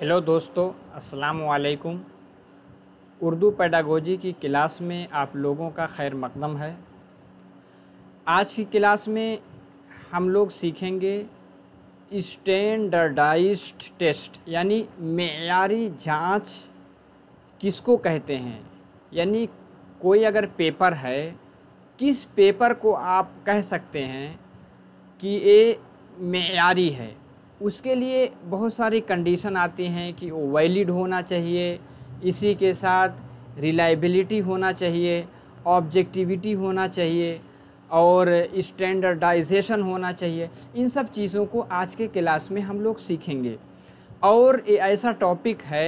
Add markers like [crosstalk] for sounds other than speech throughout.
hello दोस्तों अस्सलाम वालेकुम उर्दू पैडागोजी की क्लास में आप लोगों का खैर मकदम है आज की क्लास में हम लोग सीखेंगे स्टैंडर्डाइज्ड टेस्ट यानी मैारी जांच किसको कहते हैं यानी कोई अगर पेपर है किस पेपर को आप कह सकते हैं कि ये मैारी है उसके लिए बहुत सारी कंडीशन आती हैं कि वो वैलिड होना चाहिए इसी के साथ रिलायबिलिटी होना चाहिए ऑब्जेक्टिविटी होना चाहिए और स्टैंडर्डाइजेशन होना चाहिए इन सब चीज़ों को आज के क्लास में हम लोग सीखेंगे और ये ऐसा टॉपिक है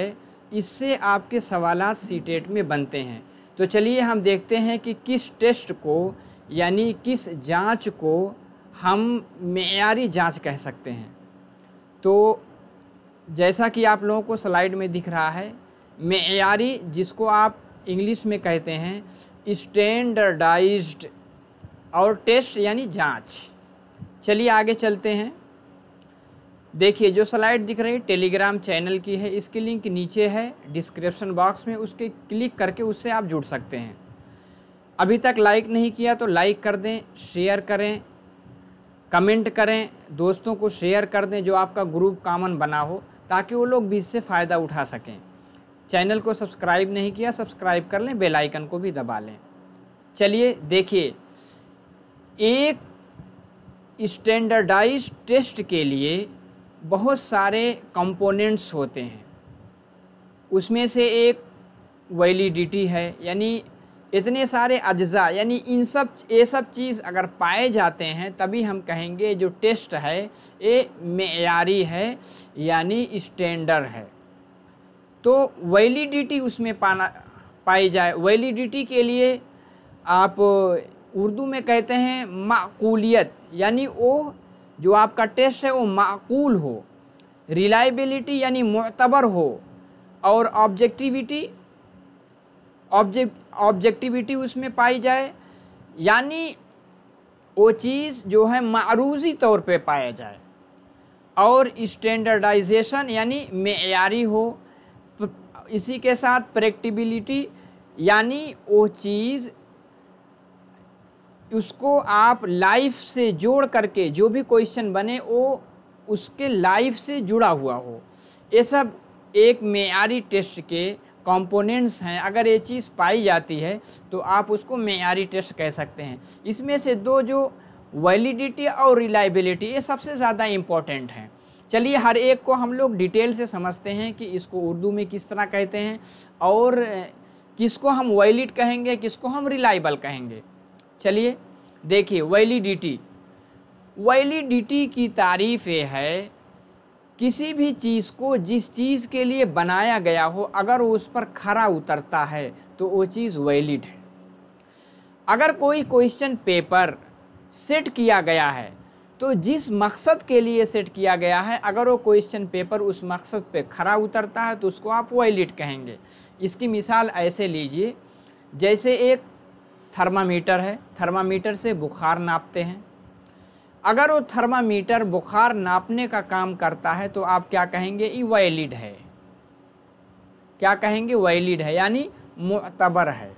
इससे आपके सवाल सी टेट e में बनते हैं तो चलिए हम देखते हैं कि किस टेस्ट को यानी किस जांच को हम मैारी जांच कह सकते हैं तो जैसा कि आप लोगों को स्लाइड में दिख रहा है मैारी जिसको आप इंग्लिश में कहते हैं स्टैंडर्डाइज्ड और टेस्ट यानी जांच चलिए आगे चलते हैं देखिए जो स्लाइड दिख रही है टेलीग्राम चैनल की है इसकी लिंक नीचे है डिस्क्रिप्शन बॉक्स में उसके क्लिक करके उससे आप जुड़ सकते हैं अभी तक लाइक नहीं किया तो लाइक कर दें शेयर करें कमेंट करें दोस्तों को शेयर कर दें जो आपका ग्रुप कामन बना हो ताकि वो लोग भी इससे फ़ायदा उठा सकें चैनल को सब्सक्राइब नहीं किया सब्सक्राइब कर लें बेल आइकन को भी दबा लें चलिए देखिए एक स्टैंडर्डाइज टेस्ट के लिए बहुत सारे कंपोनेंट्स होते हैं उसमें से एक वैलिडिटी है यानी इतने सारे अज्जा यानी इन सब ये सब चीज़ अगर पाए जाते हैं तभी हम कहेंगे जो टेस्ट है ये मैारी है यानी स्टैंडर्ड है तो वैलिडिटी उसमें पाना पाई जाए वैलिडिटी के लिए आप उर्दू में कहते हैं माकूलियत यानी वो जो आपका टेस्ट है वो माकूल हो रिलायबिलिटी यानी मतबर हो और ऑब्जेक्टिविटी ऑब्जेक्ट ऑब्जेक्टिविटी उसमें पाई जाए यानी वो चीज़ जो है मारूजी तौर पे पाया जाए और स्टैंडर्डाइजेशन यानी मैारी हो इसी के साथ प्रैक्टिबिलिटी यानी वो चीज़ उसको आप लाइफ से जोड़ करके जो भी क्वेश्चन बने वो उसके लाइफ से जुड़ा हुआ हो ये सब एक मैारी टेस्ट के कंपोनेंट्स हैं अगर ये चीज़ पाई जाती है तो आप उसको मैारी टेस्ट कह सकते हैं इसमें से दो जो वैलिडिटी और रिलायबिलिटी ये सबसे ज़्यादा इम्पॉर्टेंट हैं चलिए हर एक को हम लोग डिटेल से समझते हैं कि इसको उर्दू में किस तरह कहते हैं और किसको हम वैलिड कहेंगे किसको हम रिलायबल कहेंगे चलिए देखिए वैलिडिटी वैलिडिटी की तारीफ़ ये है किसी भी चीज़ को जिस चीज़ के लिए बनाया गया हो अगर वो उस पर खरा उतरता है तो वो चीज़ वैलिड है अगर कोई क्वेश्चन पेपर सेट किया गया है तो जिस मकसद के लिए सेट किया गया है अगर वो क्वेश्चन पेपर उस मकसद पे खरा उतरता है तो उसको आप वैलिड कहेंगे इसकी मिसाल ऐसे लीजिए जैसे एक थर्मामीटर है थर्मामीटर से बुखार नापते हैं अगर वो थर्मामीटर बुखार नापने का काम करता है तो आप क्या कहेंगे ये वैलिड है क्या कहेंगे वैलिड है यानी मुतबर है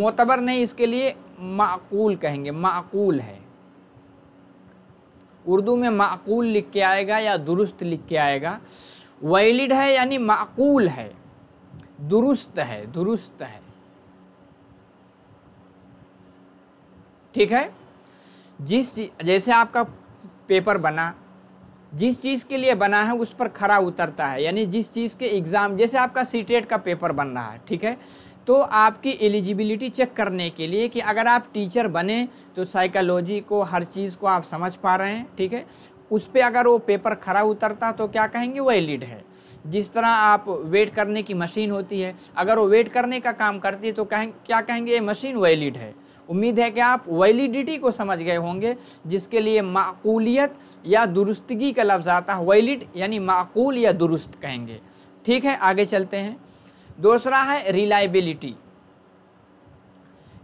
मोतबर नहीं इसके लिए माकूल कहेंगे माकूल है उर्दू में माकूल लिख के आएगा या दुरुस्त लिख के आएगा वैलिड है यानी माकूल है दुरुस्त है दुरुस्त है ठीक है जिस जैसे आपका पेपर बना जिस चीज़ के लिए बना है उस पर खरा उतरता है यानी जिस चीज़ के एग्ज़ाम जैसे आपका सी का पेपर बन रहा है ठीक है तो आपकी एलिजिबिलिटी चेक करने के लिए कि अगर आप टीचर बने तो साइकोलॉजी को हर चीज़ को आप समझ पा रहे हैं ठीक है उस पर अगर वो पेपर खरा उतरता तो क्या कहेंगे वैलिड है जिस तरह आप वेट करने की मशीन होती है अगर वो वेट करने का काम करती है तो कहें क्या कहेंगे ये मशीन वैलिड है उम्मीद है कि आप वैलिडिटी को समझ गए होंगे जिसके लिए माकूलियत या दुरुस्तगी का लफ्ज़ आता है वैलिड यानी माकूल या दुरुस्त कहेंगे ठीक है आगे चलते हैं दूसरा है रिलायबिलिटी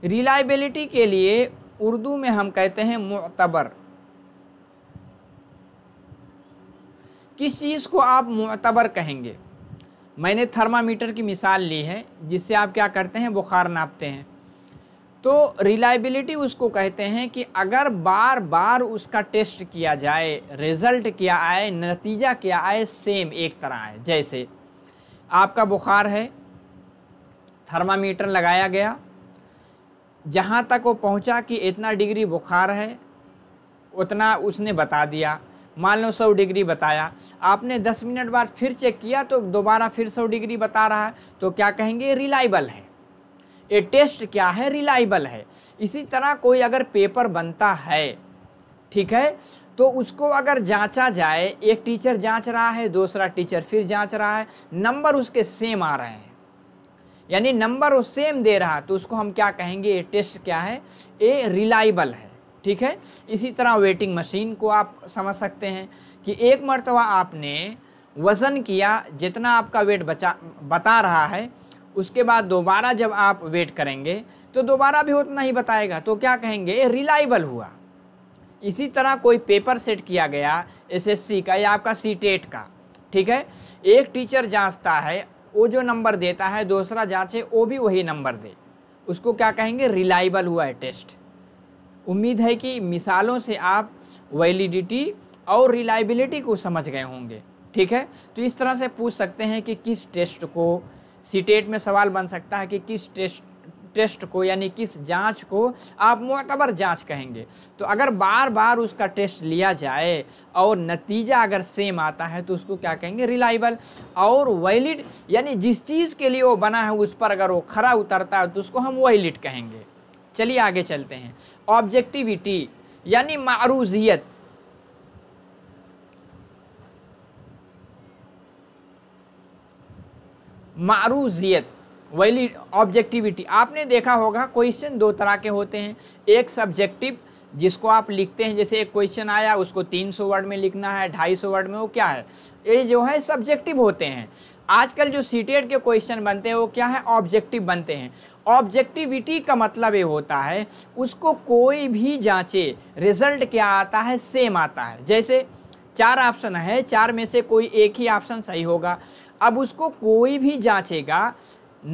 रिलायबिलिटी के लिए उर्दू में हम कहते हैं मतबर किस चीज़ को आप मतबर कहेंगे मैंने थर्मामीटर की मिसाल ली है जिससे आप क्या करते हैं बुखार नापते हैं तो रिलायबिलिटी उसको कहते हैं कि अगर बार बार उसका टेस्ट किया जाए रिज़ल्ट क्या आए नतीजा क्या आए सेम एक तरह आए जैसे आपका बुखार है थर्मामीटर लगाया गया जहाँ तक वो पहुँचा कि इतना डिग्री बुखार है उतना उसने बता दिया मान लो सौ डिग्री बताया आपने दस मिनट बाद फिर चेक किया तो दोबारा फिर सौ डिग्री बता रहा है तो क्या कहेंगे रिलायबल है ये टेस्ट क्या है रिलायबल है इसी तरह कोई अगर पेपर बनता है ठीक है तो उसको अगर जांचा जाए एक टीचर जांच रहा है दूसरा टीचर फिर जांच रहा है नंबर उसके सेम आ रहे हैं यानी नंबर वो सेम दे रहा तो उसको हम क्या कहेंगे ये टेस्ट क्या है ये रिलायबल है ठीक है इसी तरह वेटिंग मशीन को आप समझ सकते हैं कि एक मरतबा आपने वज़न किया जितना आपका वेट बचा बता रहा है उसके बाद दोबारा जब आप वेट करेंगे तो दोबारा भी उतना ही बताएगा तो क्या कहेंगे रिलायबल हुआ इसी तरह कोई पेपर सेट किया गया एसएससी का या आपका सी टेट e का ठीक है एक टीचर जांचता है वो जो नंबर देता है दूसरा जांचे वो भी वही नंबर दे उसको क्या कहेंगे रिलायबल हुआ है टेस्ट उम्मीद है कि मिसालों से आप वैलिडिटी और रिलायबिलिटी को समझ गए होंगे ठीक है तो इस तरह से पूछ सकते हैं कि किस टेस्ट को सीटेट में सवाल बन सकता है कि किस टेस्ट टेस्ट को यानी किस जांच को आप मोतबर जांच कहेंगे तो अगर बार बार उसका टेस्ट लिया जाए और नतीजा अगर सेम आता है तो उसको क्या कहेंगे रिलायबल और वैलिड यानी जिस चीज़ के लिए वो बना है उस पर अगर वो खरा उतरता है तो उसको हम वैलिड कहेंगे चलिए आगे चलते हैं ऑब्जेक्टिविटी यानी मारूजियत मारूजियत वैली ऑब्जेक्टिविटी आपने देखा होगा क्वेश्चन दो तरह के होते हैं एक सब्जेक्टिव जिसको आप लिखते हैं जैसे एक क्वेश्चन आया उसको 300 वर्ड में लिखना है 250 वर्ड में वो क्या है ये जो है सब्जेक्टिव होते हैं आजकल जो सीटेड e के क्वेश्चन बनते हैं वो क्या है ऑब्जेक्टिव बनते हैं ऑब्जेक्टिविटी का मतलब ये होता है उसको कोई भी जांचे रिजल्ट क्या आता है सेम आता है जैसे चार ऑप्शन है चार में से कोई एक ही ऑप्शन सही होगा अब उसको कोई भी जांचेगा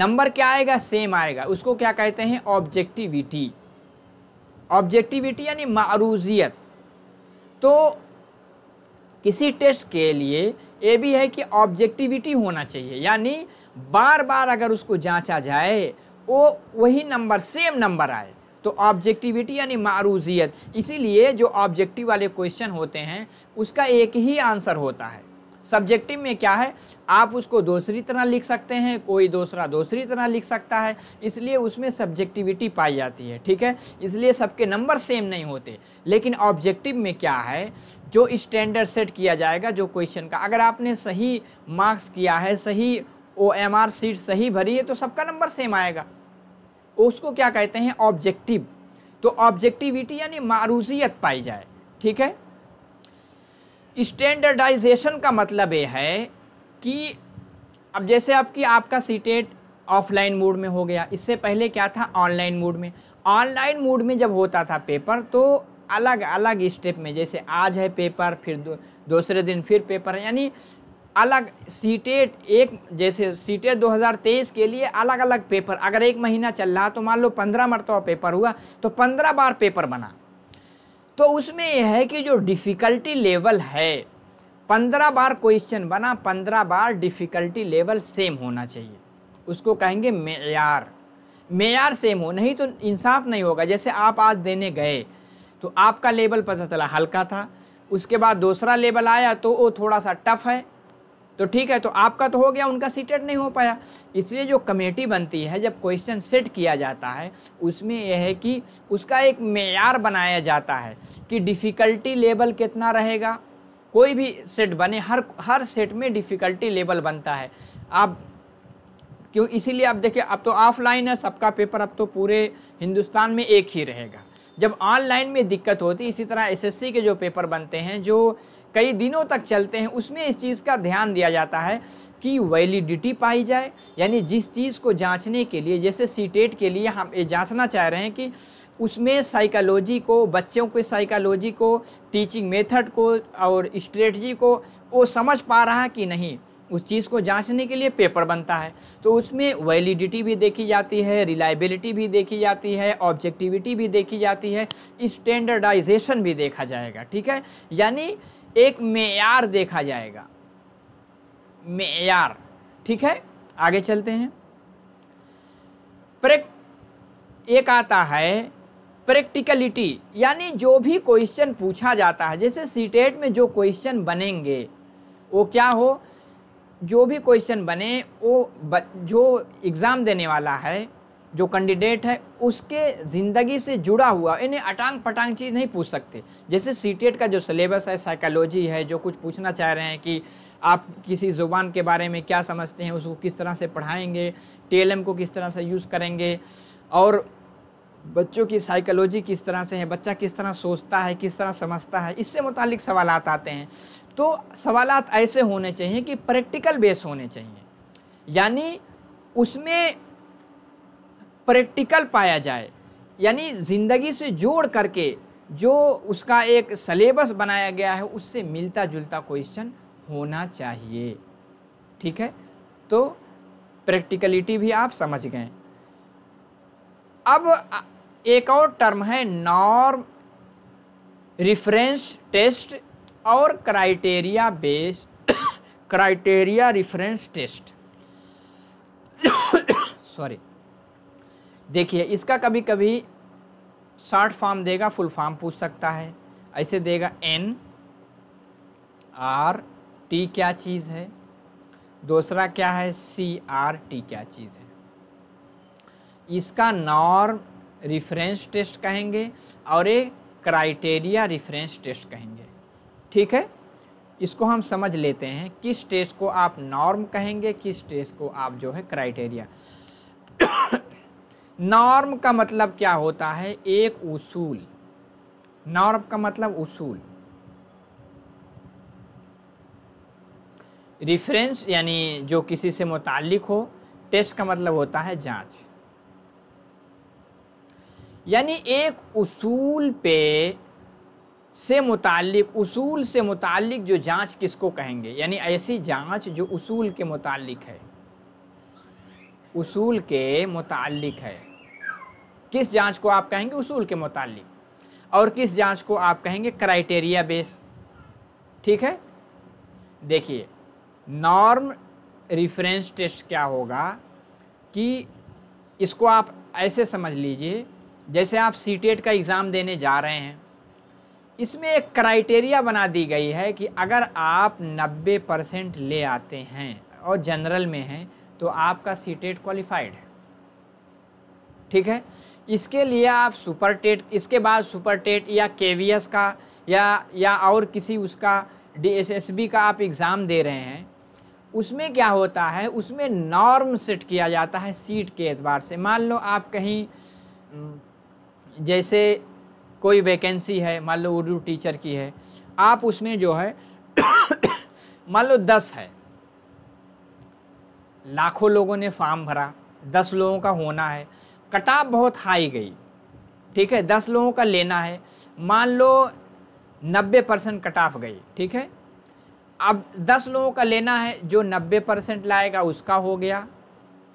नंबर क्या आएगा सेम आएगा उसको क्या कहते हैं ऑब्जेक्टिविटी ऑब्जेक्टिविटी यानी मारूजियत तो किसी टेस्ट के लिए ये भी है कि ऑब्जेक्टिविटी होना चाहिए यानी बार बार अगर उसको जांचा जाए वो वही नंबर सेम नंबर आए तो ऑब्जेक्टिविटी यानी मारूजियत इसीलिए जो ऑब्जेक्टिव वाले क्वेश्चन होते हैं उसका एक ही आंसर होता है सब्जेक्टिव में क्या है आप उसको दूसरी तरह लिख सकते हैं कोई दूसरा दूसरी तरह लिख सकता है इसलिए उसमें सब्जेक्टिविटी पाई जाती है ठीक है इसलिए सबके नंबर सेम नहीं होते लेकिन ऑब्जेक्टिव में क्या है जो स्टैंडर्ड सेट किया जाएगा जो क्वेश्चन का अगर आपने सही मार्क्स किया है सही ओ एम आर सीट सही भरी है तो सबका नंबर सेम आएगा उसको क्या कहते हैं ऑब्जेक्टिव तो ऑब्जेक्टिविटी यानी मारूजियत पाई जाए ठीक है स्टैंडर्डाइजेशन का मतलब ये है कि अब जैसे आपकी आपका सीटेट ऑफलाइन मोड में हो गया इससे पहले क्या था ऑनलाइन मोड में ऑनलाइन मोड में जब होता था पेपर तो अलग अलग स्टेप में जैसे आज है पेपर फिर दो, दूसरे दिन फिर पेपर यानी अलग सीटेट एक जैसे सीटेट 2023 के लिए अलग अलग पेपर अगर एक महीना चल रहा तो मान लो पंद्रह मरतबा पेपर हुआ तो पंद्रह बार पेपर बना तो उसमें यह है कि जो डिफ़िकल्टी लेवल है पंद्रह बार क्वेश्चन बना पंद्रह बार डिफ़िकल्टी लेवल सेम होना चाहिए उसको कहेंगे मैार मेयार सेम हो नहीं तो इंसाफ नहीं होगा जैसे आप आज देने गए तो आपका लेवल पता चला हल्का था उसके बाद दूसरा लेवल आया तो वो थोड़ा सा टफ है तो ठीक है तो आपका तो हो गया उनका सीटेड नहीं हो पाया इसलिए जो कमेटी बनती है जब क्वेश्चन सेट किया जाता है उसमें यह है कि उसका एक मैार बनाया जाता है कि डिफ़िकल्टी लेवल कितना रहेगा कोई भी सेट बने हर हर सेट में डिफ़िकल्टी लेवल बनता है आप क्यों इसीलिए आप देखिए अब तो ऑफलाइन है सबका पेपर अब तो पूरे हिंदुस्तान में एक ही रहेगा जब ऑनलाइन में दिक्कत होती इसी तरह एसएससी के जो पेपर बनते हैं जो कई दिनों तक चलते हैं उसमें इस चीज़ का ध्यान दिया जाता है कि वैलिडिटी पाई जाए यानी जिस चीज़ को जांचने के लिए जैसे सीटेट e के लिए हम ये जांचना चाह रहे हैं कि उसमें साइकोलॉजी को बच्चों के साइकोलॉजी को टीचिंग मेथड को और स्ट्रेटजी को वो समझ पा रहा कि नहीं उस चीज़ को जांचने के लिए पेपर बनता है तो उसमें वैलिडिटी भी देखी जाती है रिलायबिलिटी भी देखी जाती है ऑब्जेक्टिविटी भी देखी जाती है स्टैंडर्डाइजेशन भी देखा जाएगा ठीक है यानी एक मेयार देखा जाएगा मैार ठीक है आगे चलते हैं प्रेक एक आता है प्रैक्टिकलिटी यानी जो भी क्वेश्चन पूछा जाता है जैसे सीटेट e में जो क्वेश्चन बनेंगे वो क्या हो जो भी क्वेश्चन बने वो ब, जो एग्ज़ाम देने वाला है जो कैंडिडेट है उसके ज़िंदगी से जुड़ा हुआ इन्हें अटांग पटांग चीज़ नहीं पूछ सकते जैसे सी का जो सिलेबस है साइकोलॉजी है जो कुछ पूछना चाह रहे हैं कि आप किसी ज़ुबान के बारे में क्या समझते हैं उसको किस तरह से पढ़ाएंगे टी को किस तरह से यूज़ करेंगे और बच्चों की साइकोलॉजी किस तरह से है बच्चा किस तरह सोचता है किस तरह समझता है इससे मुतलिक सवाल आते हैं तो सवाल ऐसे होने चाहिए कि प्रैक्टिकल बेस होने चाहिए यानी उसमें प्रैक्टिकल पाया जाए यानी ज़िंदगी से जोड़ करके जो उसका एक सलेबस बनाया गया है उससे मिलता जुलता क्वेश्चन होना चाहिए ठीक है तो प्रैक्टिकलिटी भी आप समझ गए अब एक और टर्म है नॉर्म रिफरेंस टेस्ट और criteria base criteria reference test sorry देखिए इसका कभी कभी शॉर्ट फॉर्म देगा फुल फॉर्म पूछ सकता है ऐसे देगा एन आर टी क्या चीज़ है दूसरा क्या है सी आर टी क्या चीज़ है इसका नॉर्म रिफरेंस टेस्ट कहेंगे और ये क्राइटेरिया रिफरेंस टेस्ट कहेंगे ठीक है इसको हम समझ लेते हैं किस टेस्ट को आप नॉर्म कहेंगे किस टेस्ट को आप जो है क्राइटेरिया नॉर्म का मतलब क्या होता है एक उसूल नॉर्म का मतलब उसूल रिफरेंस यानी जो किसी से मुतल हो टेस्ट का मतलब होता है जांच यानी एक उसूल पे से मुतालिक उसूल से मुतालिक जो जांच किसको कहेंगे यानी ऐसी जांच जो उसूल के मुतालिक है उसूल के मुतालिक है किस जांच को आप कहेंगे उसूल के मुतालिक और किस जांच को आप कहेंगे क्राइटेरिया बेस ठीक है देखिए नॉर्म रिफरेंस टेस्ट क्या होगा कि इसको आप ऐसे समझ लीजिए जैसे आप सी e का एग्ज़ाम देने जा रहे हैं इसमें एक क्राइटेरिया बना दी गई है कि अगर आप 90 परसेंट ले आते हैं और जनरल में हैं तो आपका सी टेट क्वालिफाइड है ठीक है इसके लिए आप सुपर टेट इसके बाद सुपर टेट या के का या या और किसी उसका डी का आप एग्ज़ाम दे रहे हैं उसमें क्या होता है उसमें नॉर्म सेट किया जाता है सीट के एतबार से मान लो आप कहीं हम्म, जैसे कोई वैकेंसी है मान लो उर्दू टीचर की है आप उसमें जो है [coughs] मान लो दस है लाखों लोगों ने फॉर्म भरा दस लोगों का होना है कटाव बहुत हाई गई ठीक है दस लोगों का लेना है मान लो नब्बे परसेंट ऑफ गई ठीक है अब दस लोगों का लेना है जो नब्बे परसेंट लाएगा उसका हो गया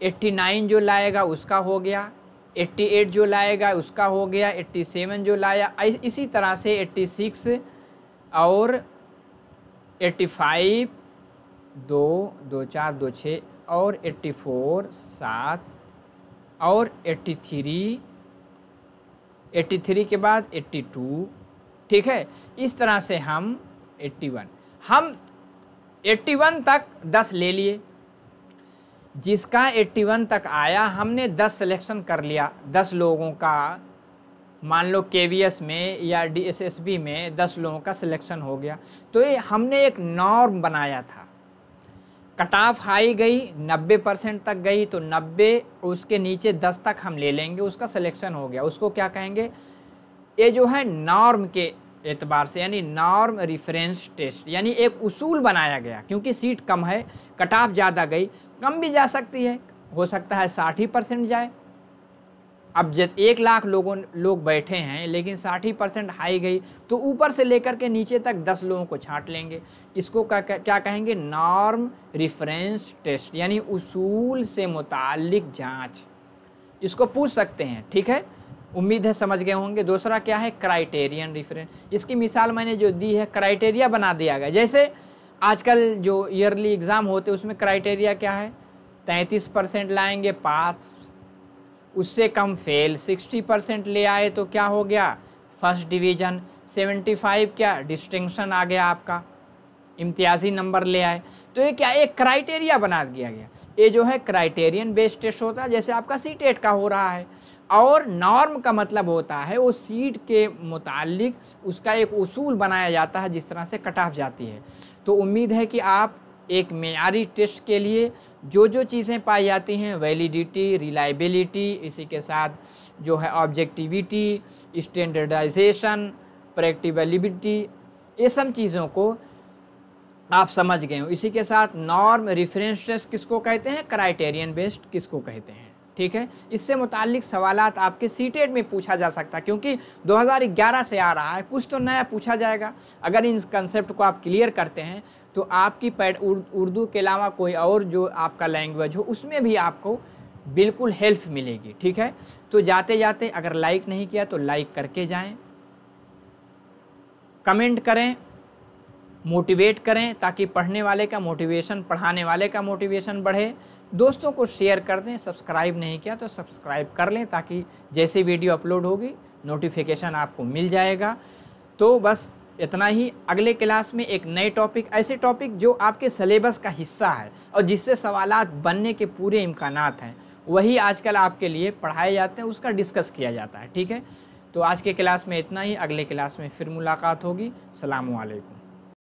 एट्टी नाइन जो लाएगा उसका हो गया एट्टी एट जो लाएगा उसका हो गया एट्टी सेवन जो लाया इसी तरह से एट्टी सिक्स और एट्टी फाइव दो दो चार दो छः और एट्टी फोर सात और 83 83 के बाद 82 ठीक है इस तरह से हम 81 हम 81 तक 10 ले लिए जिसका 81 तक आया हमने 10 सिलेक्शन कर लिया 10 लोगों का मान लो के में या डी में 10 लोगों का सिलेक्शन हो गया तो ये हमने एक नॉर्म बनाया था कट ऑफ हाई गई 90 परसेंट तक गई तो 90 उसके नीचे 10 तक हम ले लेंगे उसका सिलेक्शन हो गया उसको क्या कहेंगे ये जो है नॉर्म के एतबार से यानी नॉर्म रिफरेंस टेस्ट यानी एक उसूल बनाया गया क्योंकि सीट कम है कट ऑफ ज़्यादा गई कम भी जा सकती है हो सकता है साठ परसेंट जाए अब जब एक लाख लोगों लोग बैठे हैं लेकिन साठ ही परसेंट हाई गई तो ऊपर से लेकर के नीचे तक दस लोगों को छांट लेंगे इसको क्या क्या कहेंगे नॉर्म रिफरेंस टेस्ट यानी उसूल से मुतालिक जांच इसको पूछ सकते हैं ठीक है उम्मीद है समझ गए होंगे दूसरा क्या है क्राइटेरियन रिफरेंस इसकी मिसाल मैंने जो दी है क्राइटेरिया बना दिया गया जैसे आजकल जो ईयरली एग्ज़ाम होते हैं उसमें क्राइटेरिया क्या है तैंतीस परसेंट लाएंगे पास उससे कम फेल 60 परसेंट ले आए तो क्या हो गया फर्स्ट डिवीज़न 75 क्या डिस्टिंक्शन आ गया आपका इम्तियाजी नंबर ले आए तो ये क्या एक क्राइटेरिया बना दिया गया ये जो है क्राइटेरियन बेस्ड टेस्ट होता है जैसे आपका सी टेट का हो रहा है और नॉर्म का मतलब होता है वो सीट के मुतालिक उसका एक उसूल बनाया जाता है जिस तरह से कट ऑफ जाती है तो उम्मीद है कि आप एक मीरी टेस्ट के लिए जो जो चीज़ें पाई जाती हैं वैलिडिटी रिलायबिलिटी इसी के साथ जो है ऑब्जेक्टिविटी स्टैंडर्डाइजेशन प्रैक्टिबलिबिटी ये सब चीज़ों को आप समझ गए हो इसी के साथ नॉर्म रिफरेंस टेस्ट किसको कहते हैं क्राइटेरियन बेस्ड किसको कहते हैं ठीक है इससे मुतल सवाल आपके सी में पूछा जा सकता है क्योंकि 2011 से आ रहा है कुछ तो नया पूछा जाएगा अगर इन कंसेप्ट को आप क्लियर करते हैं तो आपकी पैड उर्दू के अलावा कोई और जो आपका लैंग्वेज हो उसमें भी आपको बिल्कुल हेल्प मिलेगी ठीक है तो जाते जाते अगर लाइक नहीं किया तो लाइक करके जाएं कमेंट करें मोटिवेट करें ताकि पढ़ने वाले का मोटिवेशन पढ़ाने वाले का मोटिवेशन बढ़े दोस्तों को शेयर कर दें सब्सक्राइब नहीं किया तो सब्सक्राइब कर लें ताकि जैसे वीडियो अपलोड होगी नोटिफिकेशन आपको मिल जाएगा तो बस इतना ही अगले क्लास में एक नए टॉपिक ऐसे टॉपिक जो आपके सलेबस का हिस्सा है और जिससे सवाल बनने के पूरे इम्कान हैं वही आजकल आपके लिए पढ़ाए जाते हैं उसका डिस्कस किया जाता है ठीक है तो आज के क्लास में इतना ही अगले क्लास में फिर मुलाकात होगी सलामकुम